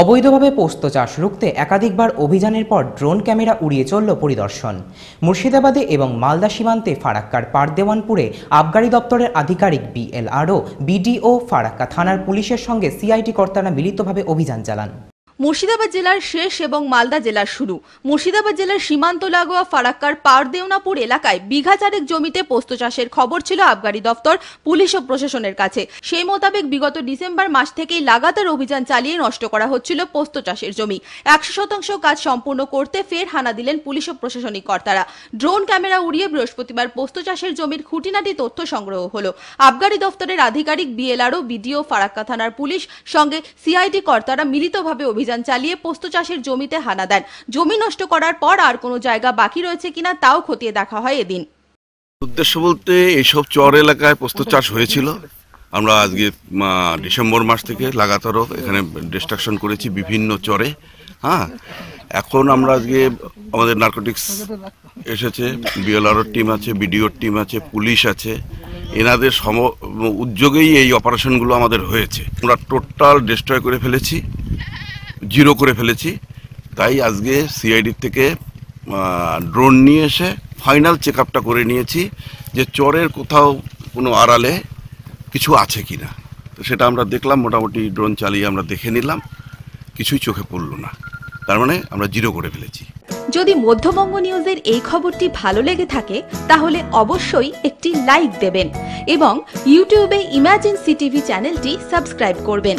অবৈধভাবে পোস্ত চাষ রুখতে একাধিকবার অভিযানের পর ড্রোন ক্যামেরা উড়িয়ে চলল পরিদর্শন মুর্শিদাবাদে এবং মালদা সীমান্তে ফারাক্কার পারদেওয়ানপুরে আবগারি দপ্তরের আধিকারিক বিএলআরও বিডিও ফারাক্কা থানার পুলিশের সঙ্গে সিআইটি কর্তারা মিলিতভাবে অভিযান চালান মুর্শিদাবাদ জেলার শেষ এবং মালদা জেলার শুরু মুর্শিদাবাদ জেলার সীমান্ত লাগোয়া ফারাক্কার পারদেওনাপুর এলাকায় বিঘা চারেক জমিতে পোস্ত চাষের খবর ছিল আবগারি দফতর পুলিশ ও প্রশাসনের কাছে সেই মোতাবেক বিগত ডিসেম্বর মাস থেকেই লাগাতার অভিযান চালিয়ে নষ্ট করা হচ্ছিল পোস্ত চাষের জমি একশো শতাংশ কাজ সম্পূর্ণ করতে ফের হানা দিলেন পুলিশ ও প্রশাসনিক কর্তারা ড্রোন ক্যামেরা উড়িয়ে বৃহস্পতিবার পোস্ত চাষের জমির খুঁটিনাটি তথ্য সংগ্রহ হল আবগারি দফতরের আধিকারিক বিএলআরও বিডিও ফারাক্কা থানার পুলিশ সঙ্গে সিআইডি কর্তারা মিলিতভাবে অভিযান চালিয়ে পোস্ত চাষের জমিতে হানা দেন জমি নষ্ট করার পর আর কোনো জায়গা বাকি রয়েছে কিনা তাও খতিয়ে দেখা হয় এদিন উদ্দেশ্য বলতে এইসব চর এলাকায় পোস্ত চাষ হয়েছিল আমরা আজকে ডিসেম্বর মাস থেকে লাগাতার এখানে ডিস্ট্রাকশন করেছি বিভিন্ন চরে হ্যাঁ এখন আমরা আজকে আমাদের নার্কোটিক্স এসেছে বিএলআরওর টিম আছে বিডিওর টিম আছে পুলিশ আছে এনাদের সম উদ্যোগেই এই অপারেশনগুলো আমাদের হয়েছে আমরা টোটাল ডিস্ট্রয় করে ফেলেছি জিরো করে ফেলেছি তাই আজকে সিআইডির থেকে ড্রোন নিয়ে এসে ফাইনাল চেক করে নিয়েছি যে চরের কোথাও কোনো আড়ালে কিছু আছে কি না তো সেটা আমরা দেখলাম মোটামুটি ড্রোন চালিয়ে আমরা দেখে নিলাম কিছুই চোখে পড়ল না তার মানে আমরা জিরো করে ফেলেছি যদি মধ্যবঙ্গ নিউজের এই খবরটি ভালো লেগে থাকে তাহলে অবশ্যই একটি লাইক দেবেন এবং ইউটিউবে ইমার্জেন্সি টিভি চ্যানেলটি সাবস্ক্রাইব করবেন